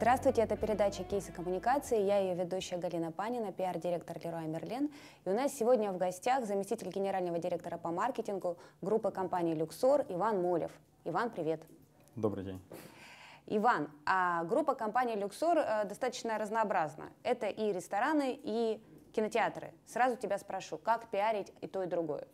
Здравствуйте, это передача «Кейсы коммуникации». Я ее ведущая Галина Панина, пиар-директор Леруа Мерлен. И у нас сегодня в гостях заместитель генерального директора по маркетингу группы компании «Люксор» Иван Молев. Иван, привет. Добрый день. Иван, а группа компании «Люксор» э, достаточно разнообразна. Это и рестораны, и кинотеатры. Сразу тебя спрошу, как пиарить и то, и другое?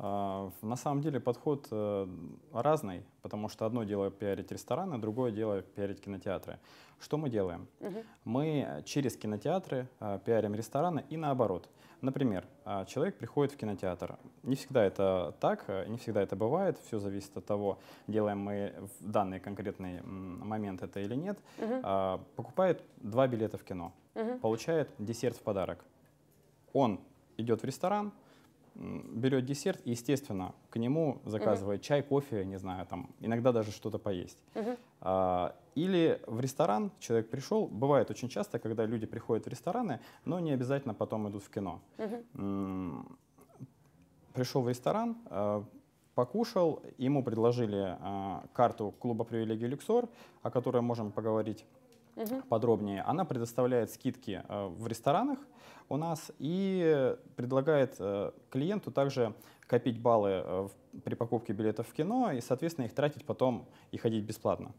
А, на самом деле подход э, разный, потому что одно дело пиарить рестораны, другое дело пиарить кинотеатры. Что мы делаем? Угу. Мы через кинотеатры э, пиарим рестораны и наоборот. Например, э, человек приходит в кинотеатр. Не всегда это так, не всегда это бывает. Все зависит от того, делаем мы в данный конкретный момент это или нет. Угу. Покупает два билета в кино, угу. получает десерт в подарок. Он идет в ресторан, берет десерт и, естественно, к нему заказывает угу. чай, кофе, не знаю, там, иногда даже что-то поесть. Угу. А, или в ресторан человек пришел, бывает очень часто, когда люди приходят в рестораны, но не обязательно потом идут в кино. Угу. Пришел в ресторан, э, покушал, ему предложили э, карту клуба привилегий Люксор, о которой можем поговорить угу. подробнее. Она предоставляет скидки э, в ресторанах у нас и предлагает э, клиенту также копить баллы э, при покупке билетов в кино и, соответственно, их тратить потом и ходить бесплатно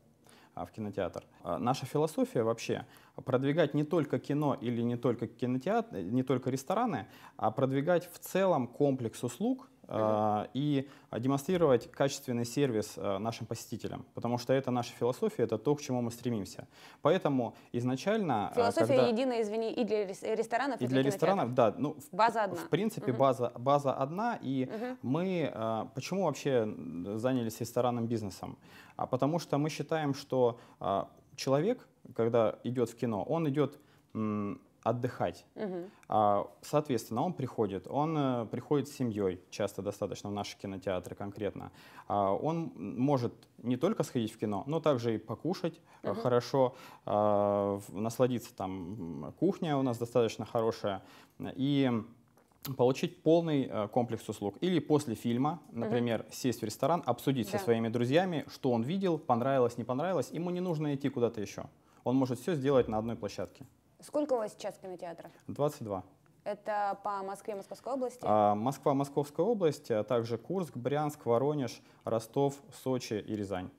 а, в кинотеатр. А, наша философия вообще продвигать не только кино или не только кинотеатр, не только рестораны, а продвигать в целом комплекс услуг, а, и демонстрировать качественный сервис а, нашим посетителям, потому что это наша философия, это то, к чему мы стремимся. Поэтому изначально... А, философия когда... единая, извини, и для ресторанов, и, и для, для ресторанов, да. Ну, база в, одна. В принципе, uh база, база одна, и uh мы... Почему вообще занялись ресторанным бизнесом? А потому что мы считаем, что человек, когда идет в кино, он идет отдыхать. Угу. соответственно, он приходит, он э, приходит с семьей, часто достаточно в наши кинотеатры конкретно. А, он может не только сходить в кино, но также и покушать угу. хорошо, а, насладиться там кухня у нас достаточно хорошая э, и получить полный комплекс услуг. Или после фильма, например, угу. сесть в ресторан, обсудить да. со своими друзьями, что он видел, понравилось, не понравилось. Ему не нужно идти куда-то еще. Он может все сделать на одной площадке. Сколько у вас сейчас кинотеатров? 22. Это по Москве, Московской области? А, Москва, Московская область, а также Курск, Брянск, Воронеж, Ростов, Сочи и Рязань.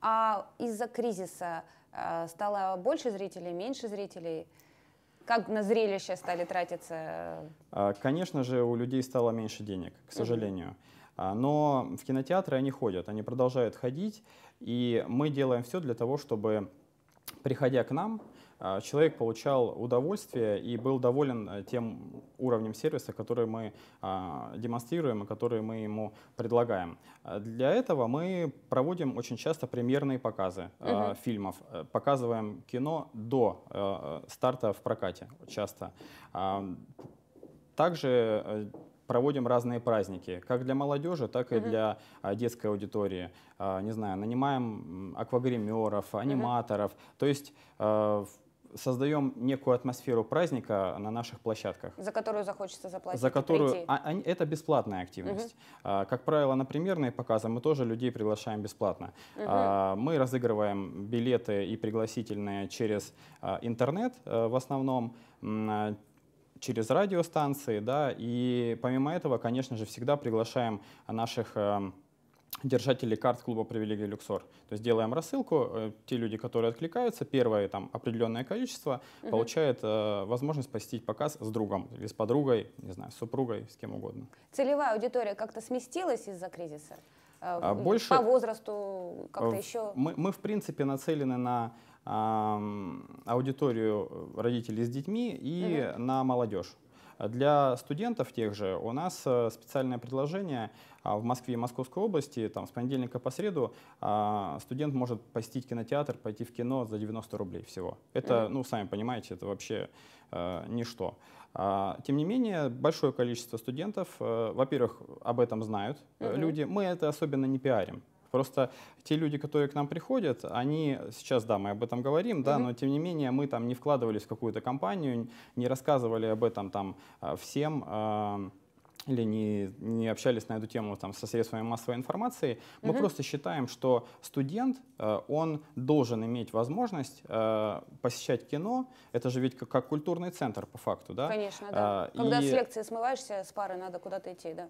А из-за кризиса а, стало больше зрителей, меньше зрителей? Как на зрелище стали тратиться? А, конечно же, у людей стало меньше денег, к сожалению. Mm -hmm. Но в кинотеатры они ходят, они продолжают ходить, и мы делаем все для того, чтобы приходя к нам, э, человек получал удовольствие и был доволен э, тем уровнем сервиса, который мы а, демонстрируем и который мы ему предлагаем. Э, для этого мы проводим очень часто премьерные показы угу. фильмов, показываем кино до старта в прокате часто. Также проводим разные праздники, как для молодежи, так и uh для а, детской аудитории. А, не знаю, нанимаем аквагримеров, аниматоров. uh То есть а, создаем некую атмосферу праздника на наших площадках. За которую захочется заплатить. За которую а, это бесплатная активность. Угу. А, как правило, на примерные показы мы тоже людей приглашаем бесплатно. Угу. А, мы разыгрываем билеты и пригласительные через а, интернет а, в основном через радиостанции, да, и помимо этого, конечно же, всегда приглашаем наших эм, держатели карт клуба «Привилегия Люксор». То есть делаем рассылку, э, те люди, которые откликаются, первое там определенное количество угу. получает э, возможность посетить показ с другом или с подругой, не знаю, с супругой, с кем угодно. Целевая аудитория как-то сместилась из-за кризиса? Э, а, больше, по возрасту как-то еще? Мы, мы, в принципе, нацелены на аудиторию э, родителей с детьми и угу. на молодежь. Для студентов тех же у нас э, специальное предложение а, в Москве и Московской области, там, с понедельника по среду а, студент может посетить кинотеатр, пойти в кино за 90 рублей всего. Это, mm-hmm. ну, сами понимаете, это вообще э, ничто. А, тем не менее, большое количество студентов, э, во-первых, об этом знают mm-hmm. люди. Мы это особенно не пиарим. Просто те люди, которые к нам приходят, они сейчас, да, мы об этом говорим, mm-hmm. да, но тем не менее мы там не вкладывались в какую-то компанию, не рассказывали об этом там а, всем. Э, или не, не общались на эту тему там, со средствами массовой информации, мы угу. просто считаем, что студент, э, он должен иметь возможность э, посещать кино. Это же ведь как, как культурный центр, по факту, да? Конечно, а, да. Э, Когда и... с лекции смываешься, с пары надо куда-то идти, да?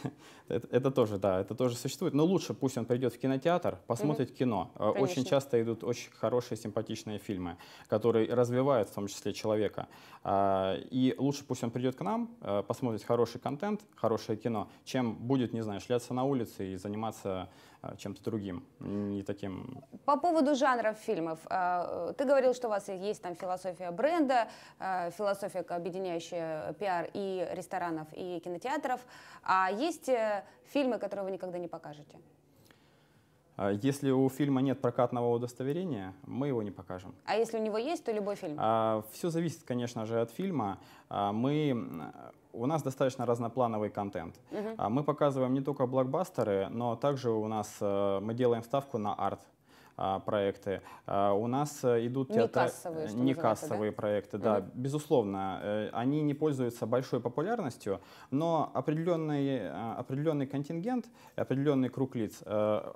Это, это тоже, да, это тоже существует. Но лучше пусть он придет в кинотеатр, посмотрит mm-hmm. кино. Э, Конечно. Очень часто идут очень хорошие, симпатичные фильмы, которые развивают в том числе человека. А, и лучше пусть он придет к нам, э, посмотрит хороший контент, хорошее кино, чем будет, не знаю, шляться на улице и заниматься э, чем-то другим, не таким. По поводу жанров фильмов. Ты говорил, что у вас есть там философия бренда, философия, объединяющая пиар и ресторанов, и кинотеатров. А есть фильмы, которые вы никогда не покажете? А если у фильма нет прокатного удостоверения, мы его не покажем. А если у него есть, то любой фильм? А, все зависит, конечно же, от фильма. А, мы, у нас достаточно разноплановый контент. Угу. мы показываем не только блокбастеры, но также у нас э, мы делаем ставку на арт. А, проекты. А, у нас э, идут э, не театр... кассовые, не кассовые да? проекты, да, угу. безусловно, э, они не пользуются большой популярностью, но определенный а, определенный контингент, определенный круг лиц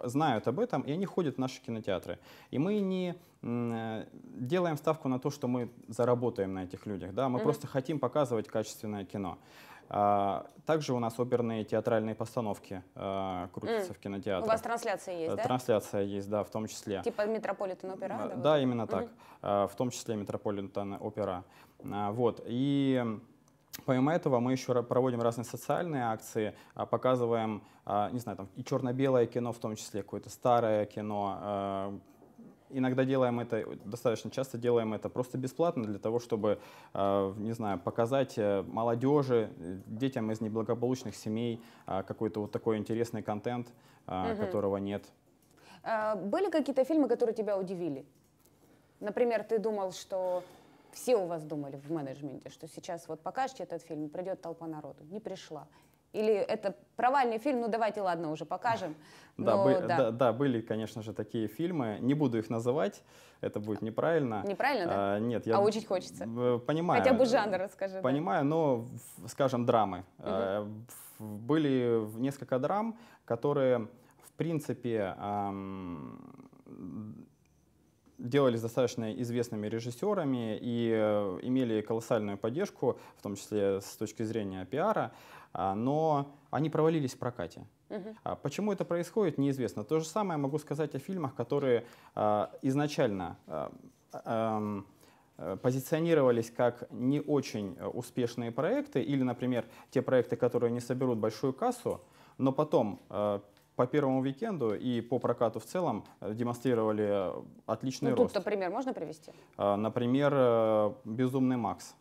знают об этом и они ходят в наши кинотеатры. И мы не делаем ставку на то, что мы заработаем на этих людях, да, мы угу. просто хотим показывать качественное кино. А, также у нас оперные театральные постановки а, крутятся mm. в кинотеатрах. У вас трансляция есть, э, да? Трансляция есть, да, в том числе. Типа Метрополитен опера? Да, да вот? именно mm -hmm. так. А, в том числе Метрополитен опера. Вот. И Помимо этого мы еще проводим разные социальные акции, показываем, не знаю, там и черно-белое кино, в том числе какое-то старое кино, иногда делаем это, достаточно часто делаем это просто бесплатно для того, чтобы, э, не знаю, показать э, молодежи, э, детям из неблагополучных семей какой-то вот такой интересный контент, угу. которого нет. А, были какие-то фильмы, которые тебя удивили? Например, ты думал, что все у вас думали в менеджменте, что сейчас вот покажете этот фильм, придет толпа народу. Не пришла. Или это провальный фильм, ну давайте, ладно, уже покажем. Да, Но, бы, да. Да, да, были, конечно же, такие фильмы. Не буду их называть, это будет неправильно. Неправильно, да? А, нет, я... А очень хочется. Э, понимаю. Хотя бы жанр расскажи. Понимаю, да. но, скажем, драмы. Угу. Были несколько драм, которые, в принципе, делались достаточно известными режиссерами и э, имели колоссальную поддержку, в том числе с точки зрения пиара. А, но они провалились в прокате. Угу. Почему это происходит, неизвестно. То же самое могу сказать о фильмах, которые э, изначально э, э, позиционировались как не очень э, успешные проекты, или, например, те проекты, которые не соберут большую кассу, но потом э, по первому викенду и по прокату в целом э, демонстрировали э, отличный ну, тут, рост. Тут, например, можно привести? Например, «Безумный Макс»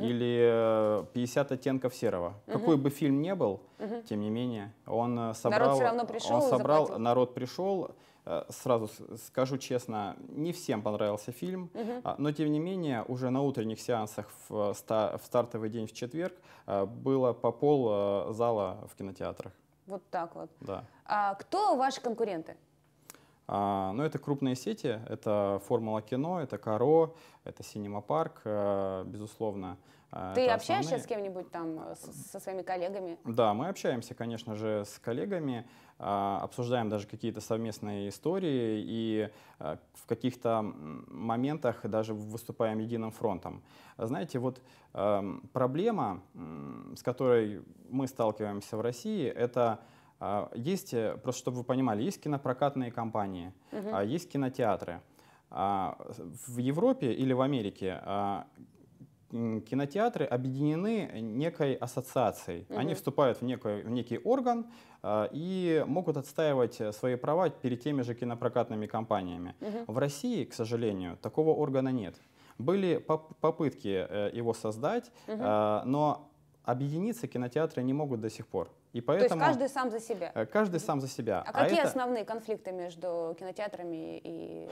или 50 э, оттенков серого. Угу. Какой бы фильм ни был, угу. тем не менее, он э, собрал... Народ все равно пришел Он собрал, заплатил. народ пришел. Э, сразу скажу честно, не всем понравился фильм, угу. но тем не менее уже на утренних сеансах в, ста в стартовый день в четверг было по пол зала в кинотеатрах. Вот так вот. Да. А кто ваши конкуренты? А, но ну, это крупные сети, это «Формула кино», это «Каро», это «Синема парк», э, безусловно. Э, Ты это общаешься основные. с кем-нибудь там, э, со своими коллегами? Да, мы общаемся, конечно же, с коллегами, а, обсуждаем даже какие-то совместные истории и в каких-то моментах даже выступаем единым фронтом. Знаете, вот эм, проблема, с которой мы сталкиваемся в России, это а, есть, э, просто чтобы вы понимали, есть кинопрокатные компании, угу. есть кинотеатры. А, в Европе или в Америке кинотеатры объединены некой ассоциацией. Угу. Они вступают в, некий, в некий орган и могут отстаивать э, свои права перед теми же кинопрокатными компаниями. Угу. В России, к сожалению, такого органа нет. Были поп попытки э, его создать, угу. но объединиться кинотеатры не могут до сих пор. И поэтому, То есть каждый сам за себя? Э, каждый сам за себя. А, а какие это... основные конфликты между кинотеатрами и...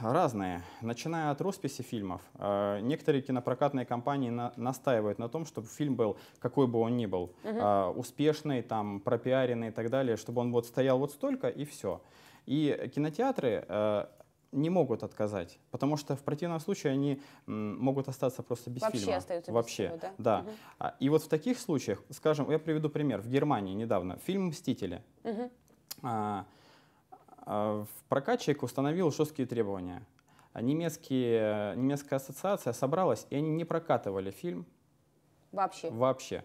Разные. Начиная от росписи фильмов. Э, некоторые кинопрокатные компании на... настаивают на том, чтобы фильм был, какой бы он ни был, угу. успешный, там, пропиаренный и так далее, чтобы он вот стоял вот столько и все. И кинотеатры не могут отказать, потому что в противном случае они могут остаться просто без Вообще фильма. Остаются Вообще остаются без фильма, да? да. Угу. И вот в таких случаях, скажем, я приведу пример. В Германии недавно фильм «Мстители». Угу. А, а, прокатчик установил жесткие требования. Немецкие, немецкая ассоциация собралась, и они не прокатывали фильм. Вообще? Вообще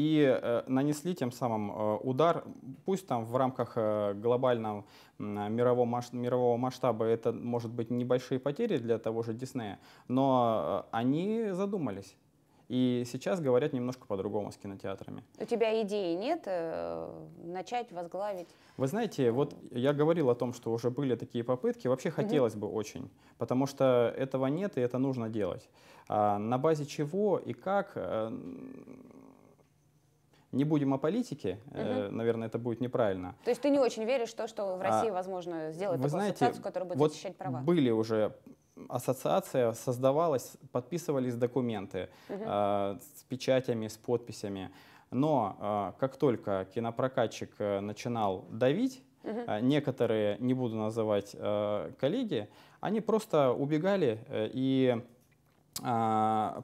и э, нанесли тем самым э, удар, пусть там в рамках э, глобального мирового, мирового масштаба это может быть небольшие потери для того же Диснея, но они задумались. И сейчас говорят немножко по-другому с кинотеатрами. У тебя идеи нет э, начать возглавить? Вы знаете, вот я говорил о том, что уже были такие попытки. Вообще хотелось угу. бы очень, потому что этого нет и это нужно делать. А, на базе чего и как? Э, не будем о политике, угу. э, наверное, это будет неправильно. То есть ты не очень веришь в то, что в а, России а, возможно сделать такую знаете, ассоциацию, которая будет вот защищать права? были уже ассоциация создавалась, подписывались документы угу. э, с печатями, с подписями. Но э, как только кинопрокатчик э, начинал давить, угу. э, некоторые, не буду называть э, коллеги, они просто убегали э, и э,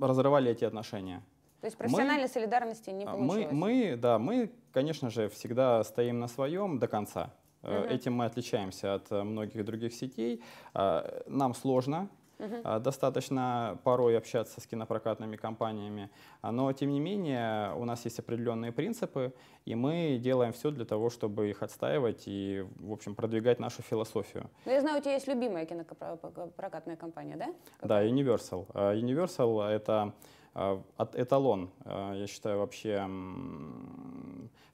разрывали эти отношения. То есть профессиональной мы, солидарности не а, получилось? Мы, мы, да, мы, конечно же, всегда стоим на своем до конца. Угу. Этим мы отличаемся от э, многих других сетей. А, нам сложно Угу. Достаточно порой общаться с кинопрокатными компаниями, но тем не менее у нас есть определенные принципы, и мы делаем все для того, чтобы их отстаивать и, в общем, продвигать нашу философию. Но ну, я знаю, у тебя есть любимая кинопрокатная компания, да? Какая? Да, Universal. Universal — это а, от эталон, а, я считаю, вообще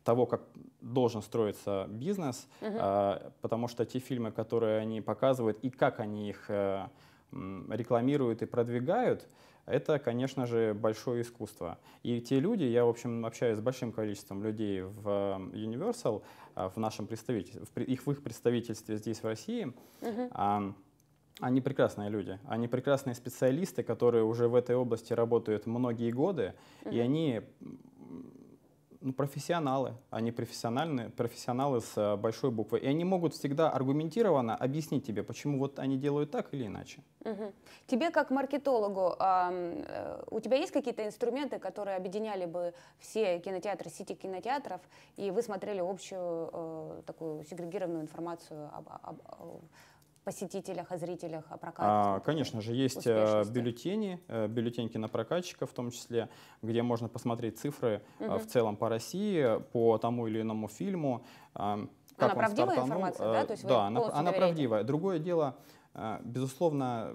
того, как должен строиться бизнес, угу. потому что те фильмы, которые они показывают и как они их э, рекламируют и продвигают, это, конечно же, большое искусство. И те люди, я, в общем, общаюсь с большим количеством людей в Universal, в нашем представительстве, в их в их представительстве здесь, в России, угу. Они прекрасные люди, они прекрасные специалисты, которые уже в этой области работают многие годы, mm и они ну, профессионалы, они профессиональные, профессионалы с э, большой буквы. И они могут всегда аргументированно объяснить тебе, почему вот они делают так или иначе. Угу. Тебе как маркетологу, э, у тебя есть какие-то инструменты, которые объединяли бы все кинотеатры, сети кинотеатров, и вы смотрели общую э, такую сегрегированную информацию об, об, об, посетителях, о зрителях, о прокате? А, конечно же, есть э, бюллетени, э, бюллетеньки на прокатчика в том числе, где можно посмотреть цифры угу. в целом по России, по тому или иному фильму. А, как она правдивая стартанул. информация, да? То есть да, она, она правдивая. Другое дело, безусловно,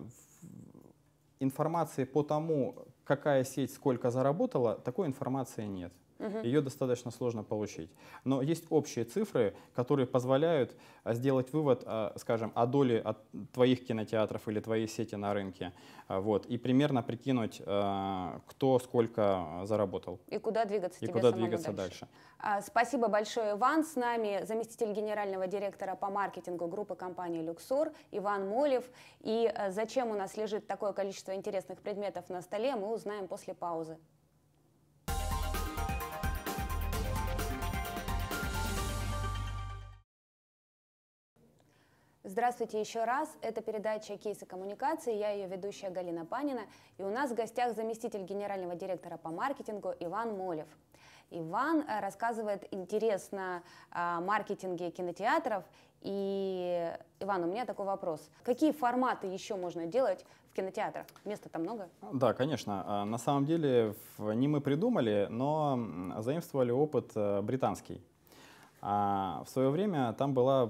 информации по тому, какая сеть сколько заработала, такой информации нет. Угу. Ее достаточно сложно получить. Но есть общие цифры, которые позволяют а, сделать вывод, а, скажем, о доле от твоих кинотеатров или твоей сети на рынке. А, вот. И примерно прикинуть, кто сколько заработал. И куда двигаться И куда двигаться дальше. дальше. Спасибо большое, Иван. С нами заместитель генерального директора по маркетингу группы компании «Люксор» Иван Молев. И зачем у нас лежит такое количество интересных предметов на столе, мы узнаем после паузы. Здравствуйте еще раз. Это передача «Кейсы коммуникации». Я ее ведущая Галина Панина. И у нас в гостях заместитель генерального директора по маркетингу Иван Молев. Иван э, рассказывает интересно о маркетинге кинотеатров. И, Иван, у меня такой вопрос. Какие форматы еще можно делать в кинотеатрах? Места там много? Да, конечно. А, на самом деле не мы придумали, но заимствовали опыт э, британский. А в свое время там была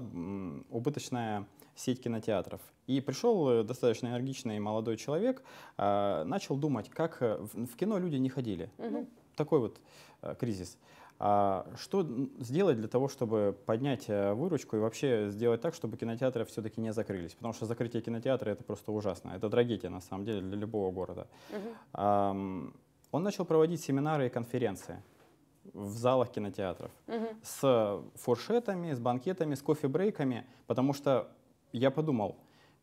убыточная сеть кинотеатров. И пришел э, достаточно энергичный молодой человек, а, начал думать, как э, в кино люди не ходили. Угу. Ну, такой вот э, кризис. А что сделать для того, чтобы поднять выручку и вообще сделать так, чтобы кинотеатры все-таки не закрылись? Потому что закрытие кинотеатра это просто ужасно. Это трагедия на самом деле для любого города. Угу. он начал проводить семинары и конференции в залах кинотеатров угу. с фуршетами, с банкетами, с кофе-брейками, потому что я подумал,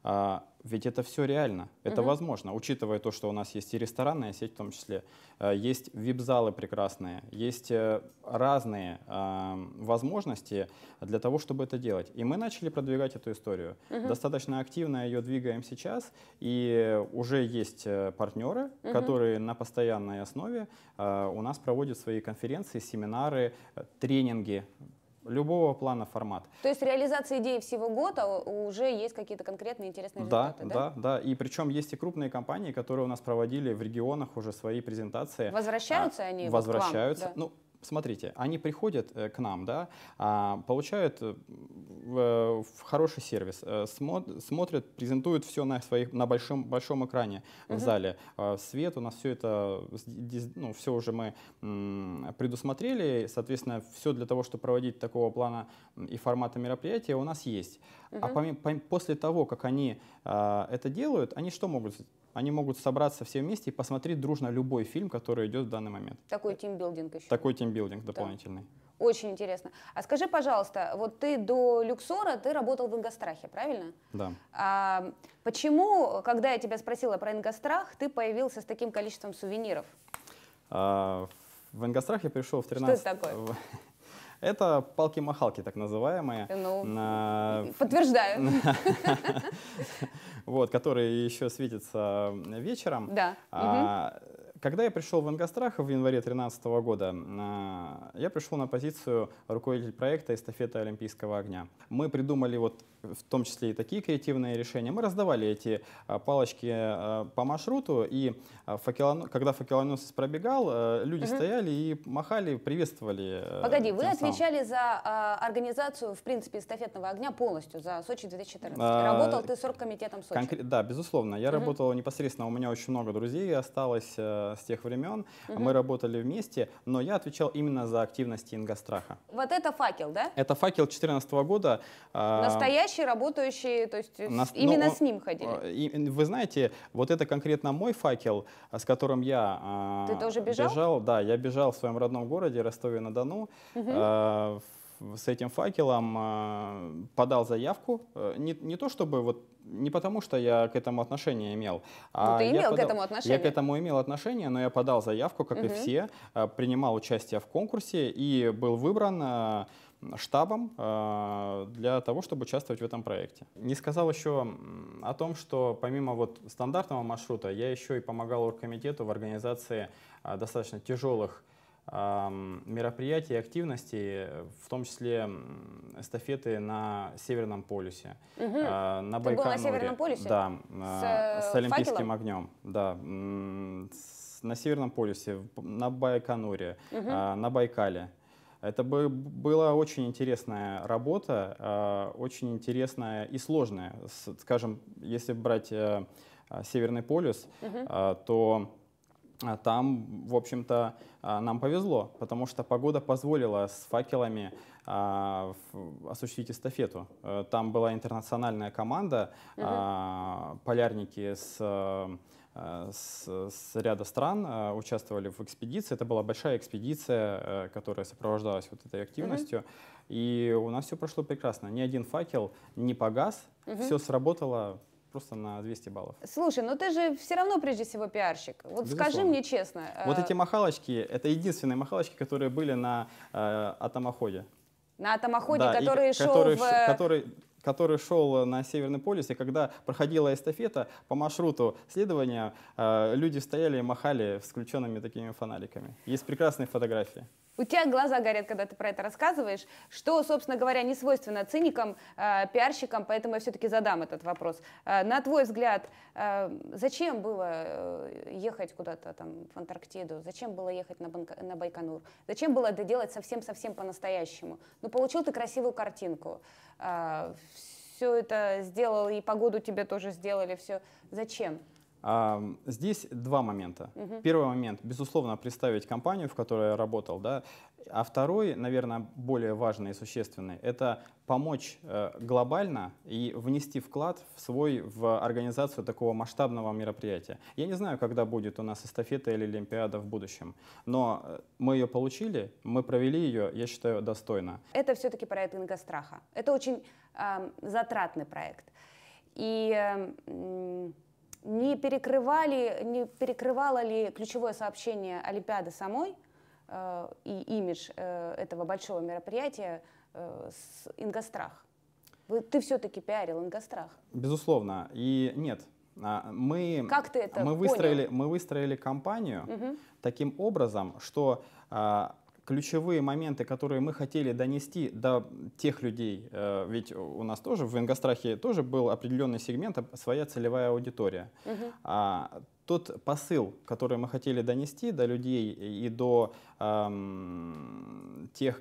а, ведь это все реально, это угу. возможно, учитывая то, что у нас есть и ресторанная сеть в том числе, а, есть вип-залы прекрасные, есть э, разные э, возможности для того, чтобы это делать. И мы начали продвигать эту историю. Угу. Достаточно активно ее двигаем сейчас, и уже есть э, партнеры, угу. которые на постоянной основе э, у нас проводят свои конференции, семинары, э, тренинги любого плана формата. То есть реализация идеи всего года уже есть какие-то конкретные интересные да, результаты, да? Да, да, и причем есть и крупные компании, которые у нас проводили в регионах уже свои презентации. Возвращаются а, они? Возвращаются. Вот к вам, да? Ну, Смотрите, они приходят э, к нам, да, а, получают э, хороший сервис, э, смотрят, презентуют все на, своих, на большом, большом экране в зале. А, свет у нас все это, ну, все уже мы предусмотрели, соответственно, все для того, чтобы проводить такого плана и формата мероприятия у нас есть. Угу. А помимо, после того, как они а, это делают, они что могут они могут собраться все вместе и посмотреть дружно любой фильм, который идет в данный момент. Такой тимбилдинг еще. Такой тимбилдинг дополнительный. Да. Очень интересно. А скажи, пожалуйста, вот ты до Люксора, ты работал в Ингострахе, правильно? Да. А почему, когда я тебя спросила про Ингострах, ты появился с таким количеством сувениров? А, в Ингострах я пришел в 13... Что это такое? Это палки-махалки, так называемые. Ну, подтверждаю. Вот, которые еще светятся вечером. Да. А, когда я пришел в Ингострах в январе 2013 года, а, я пришел на позицию руководителя проекта «Эстафета Олимпийского огня». Мы придумали вот в том числе и такие креативные решения. Мы раздавали эти а, палочки а, по маршруту, и а, факелон... когда факелоносец пробегал, э, люди угу. стояли и махали, приветствовали. Э, Погоди, вы самым. отвечали за организацию, в принципе, эстафетного огня полностью, за Сочи 2014. А, Работал ты с оргкомитетом Сочи? Конкрет... Да, безусловно. Я угу. работал непосредственно, у меня очень много друзей осталось э, с тех времен. Угу. Мы работали вместе, но я отвечал именно за активности Ингостраха. Вот это факел, да? Это факел 2014 года. Настоящий? врачи, работающие, то есть Нас, именно ну, с ним ходили. А, вы знаете, вот это конкретно мой факел, а, с которым я а, Ты тоже бежал? бежал. Да, я бежал в своем родном городе Ростове-на-Дону. Угу. Э, с этим факелом подал заявку. Не, не то чтобы вот не потому, что я к этому отношение имел. А ну, ты имел подал, к этому отношение? Я к этому имел отношение, но я подал заявку, как угу. и все, принимал участие в конкурсе и был выбран штабом э, для того, чтобы участвовать в этом проекте. Не сказал еще о том, что помимо вот стандартного маршрута, я еще и помогал оргкомитету в организации э, достаточно тяжелых эм, мероприятий и активностей, в том числе эстафеты на Северном полюсе. Угу. На Ты был на Северном полюсе? Да, с, с олимпийским факелом? огнем. Да, на Северном полюсе, на Байконуре, угу. на Байкале. Это бы была очень интересная работа, а, очень интересная и сложная. Скажем, если брать э, а, Северный полюс, угу. то там, в общем-то, нам повезло, потому что погода позволила с факелами осуществить эстафету. Э, там была интернациональная команда, угу. полярники с э, Э, с, с ряда стран э, участвовали в экспедиции. Это была большая экспедиция, э, которая сопровождалась вот этой активностью. Угу. И у нас все прошло прекрасно. Ни один факел не погас, угу. все сработало просто на 200 баллов. Слушай, но ну ты же все равно прежде всего пиарщик. Вот Безусловно. скажи мне честно. Э... Вот эти махалочки, это единственные махалочки, которые были на э, атомоходе. На атомоходе, да, который и, шел который, в... Который который шел э, на Северный полюс, и когда проходила эстафета по маршруту следования, э, люди стояли и махали с включенными такими фонариками. Есть прекрасные фотографии. У тебя глаза горят, когда ты про это рассказываешь, что, собственно говоря, не свойственно циникам, э, пиарщикам, поэтому я все-таки задам этот вопрос. Э, на твой взгляд, э, зачем было э, ехать куда-то там в Антарктиду, зачем было ехать на, Банка, на Байконур, зачем было это делать совсем-совсем по-настоящему? Ну, получил ты красивую картинку, э, все это сделал, и погоду тебе тоже сделали, все. Зачем? Здесь два момента. Угу. Первый момент, безусловно, представить компанию, в которой я работал, да, а второй, наверное, более важный и существенный, это помочь э, глобально и внести вклад в свой, в организацию такого масштабного мероприятия. Я не знаю, когда будет у нас эстафета или Олимпиада в будущем, но э, мы ее получили, мы провели ее, я считаю, достойно. Это все-таки проект Ингостраха. Это очень э, затратный проект. И... Э, не, перекрывали, не перекрывало ли ключевое сообщение Олимпиады самой э, и имидж э, этого большого мероприятия э, с Ингострах? Вы, ты все-таки пиарил Ингострах. Безусловно. И нет, а, мы, как ты это мы, понял? выстроили, мы выстроили компанию угу. таким образом, что а, ключевые моменты, которые мы хотели донести до тех людей, э, ведь у нас тоже в Ингострахе тоже был определенный сегмент, а своя целевая аудитория. Угу. А, тот посыл, который мы хотели донести до людей и до эм, тех,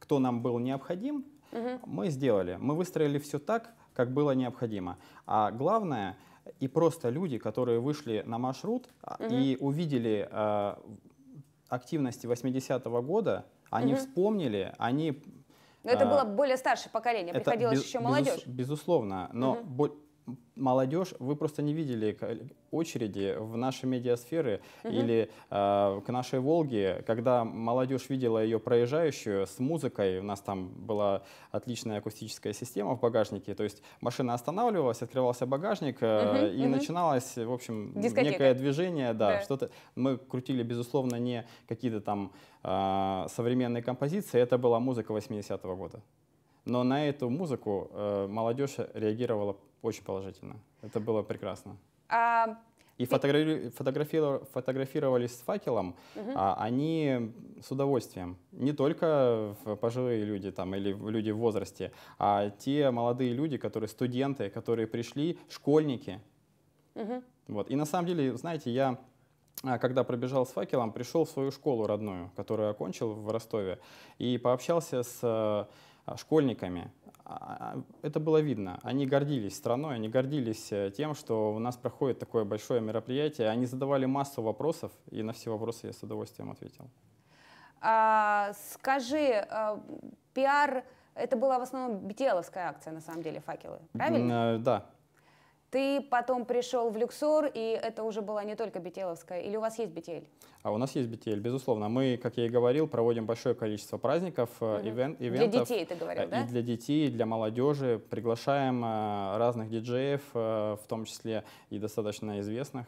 кто нам был необходим, угу. мы сделали. Мы выстроили все так, как было необходимо. А главное, и просто люди, которые вышли на маршрут угу. и увидели э, активности 80-го года, они угу. вспомнили, они... Но это а, было более старшее поколение, приходилось без, еще молодежь. безусловно, но угу молодежь, вы просто не видели очереди в нашей медиасферы угу. или э, к нашей «Волге», когда молодежь видела ее проезжающую с музыкой, у нас там была отличная акустическая система в багажнике, то есть машина останавливалась, открывался багажник э, угу, и угу. начиналось, в общем, Дискотека. некое движение, да, да. что-то. Мы крутили, безусловно, не какие-то там э, современные композиции, это была музыка 80-го года. Но на эту музыку э, молодежь реагировала очень положительно. Это было прекрасно. А... И фотографи фотографировали, фотографировались с факелом, угу. а они с удовольствием. Не только пожилые люди там или люди в возрасте, а те молодые люди, которые студенты, которые пришли, школьники. Угу. Вот. И на самом деле, знаете, я а, когда пробежал с факелом, пришел в свою школу родную, которую окончил в Ростове, и пообщался с а, школьниками, а, а, это было видно. Они гордились страной, они гордились э, тем, что у нас проходит такое большое мероприятие. Они задавали массу вопросов, и на все вопросы я с удовольствием ответил. А, скажи, э, пиар, это была в основном Бетеловская акция, на самом деле, факелы, правильно? Э, да, ты потом пришел в Люксор, и это уже была не только Бетеловская. Или у вас есть Бетель? А у нас есть Бетель, безусловно. Мы, как я и говорил, проводим большое количество праздников, Mm -hmm. ивент, ивентов. Для детей, ты говорил, э, да? И для детей, и для молодежи. Приглашаем э, разных диджеев, э, в том числе и достаточно известных.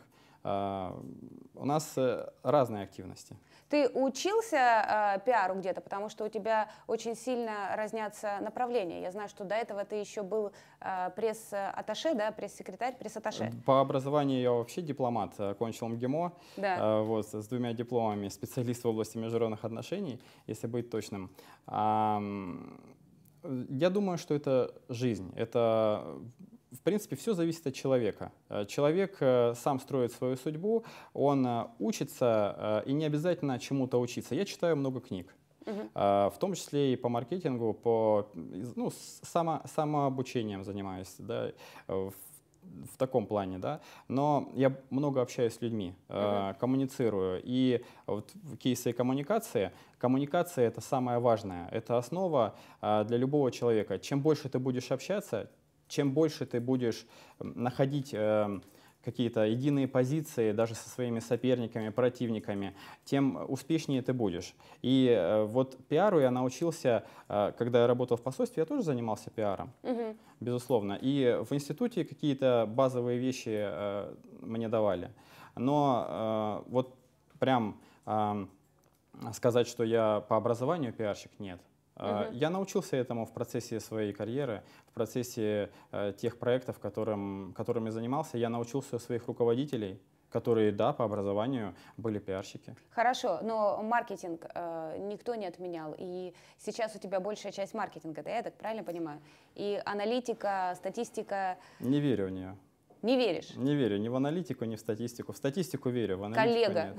У нас разные активности. Ты учился э, пиару где-то, потому что у тебя очень сильно разнятся направления. Я знаю, что до этого ты еще был э, пресс-атташе, да, пресс-секретарь, пресс-атташе. По образованию я вообще дипломат, э, окончил МГИМО, да. э, вот, с двумя дипломами, специалист в области международных отношений, если быть точным. А, я думаю, что это жизнь, это в принципе, все зависит от человека. Э, человек э, сам строит свою судьбу, он э, учится и не обязательно чему-то учиться. Я читаю много книг. Uh в том числе и по маркетингу, по ну, само, самообучением занимаюсь, да, в, в таком плане, да. Но я много общаюсь с людьми, uh-huh. коммуницирую. И вот кейсы коммуникации, коммуникация — это самое важное, это основа для любого человека. Чем больше ты будешь общаться, чем больше ты будешь находить э, какие-то единые позиции даже со своими соперниками, противниками, тем успешнее ты будешь. И э, вот пиару я научился, э, когда я работал в посольстве, я тоже занимался пиаром, угу. безусловно. И в институте какие-то базовые вещи мне давали. Но вот прям сказать, что я по образованию пиарщик, нет. Uh-huh. Я научился этому в процессе своей карьеры, в процессе э, тех проектов, которым, которыми занимался. Я научился у своих руководителей, которые, да, по образованию были пиарщики. Хорошо, но маркетинг э, никто не отменял. И сейчас у тебя большая часть маркетинга, да, я так правильно понимаю? И аналитика, статистика... Не верю в нее. Не веришь? Не верю ни в аналитику, ни в статистику. В статистику верю, в аналитику Коллега.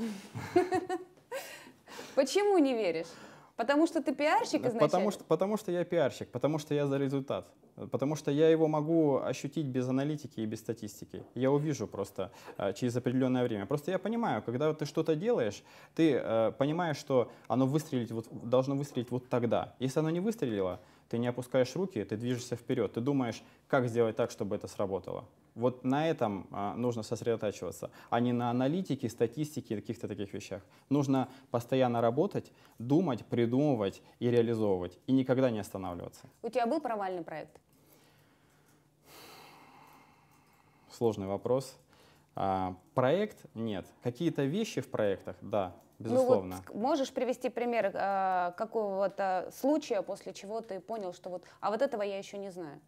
Почему не веришь? Потому что ты пиарщик изначально? Потому что, потому что я пиарщик, потому что я за результат. Потому что я его могу ощутить без аналитики и без статистики. Я увижу просто э, через определенное время. Просто я понимаю, когда ты что-то делаешь, ты э, понимаешь, что оно выстрелить вот, должно выстрелить вот тогда. Если оно не выстрелило, ты не опускаешь руки, ты движешься вперед, ты думаешь, как сделать так, чтобы это сработало. Вот на этом э, нужно сосредотачиваться, а не на аналитике, статистике и каких-то таких вещах. Нужно постоянно работать, думать, придумывать и реализовывать, и никогда не останавливаться. У тебя был провальный проект? сложный вопрос. А, проект нет. Какие-то вещи в проектах, да, ну безусловно. Ну, вот можешь привести пример э, какого-то случая, после чего ты понял, что вот, а вот этого я еще не знаю?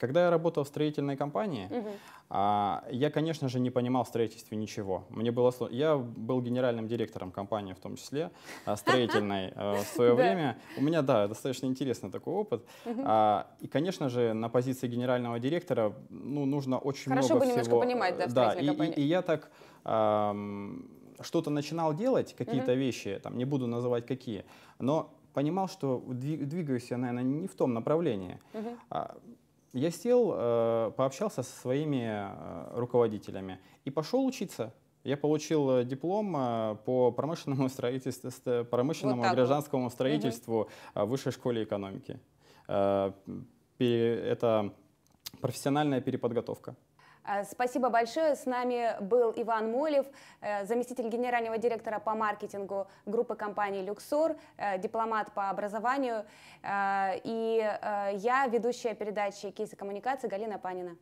Когда я работал в строительной компании, угу. я, конечно же, не понимал в строительстве ничего. Мне было Я был генеральным директором компании, в том числе а, строительной э, в свое время. У меня, да, достаточно интересный такой опыт. А, и, конечно же, на позиции генерального директора ну, нужно очень много всего. Хорошо бы немножко понимать, да, в строительной компании. И я так что-то начинал делать, какие-то вещи, там, не буду называть какие, но понимал, что двигаюсь я, наверное, не в том направлении я сел, э, пообщался со своими э, руководителями и пошел учиться. Я получил э, диплом по промышленному строительству, промышленному вот гражданскому вот. строительству угу. Высшей школе экономики. Это профессиональная переподготовка. Э, спасибо большое. С нами был Иван Молев, э, заместитель генерального директора по маркетингу группы компании «Люксор», э, дипломат по образованию. И я, ведущая передачи «Кейсы коммуникации» Галина Панина.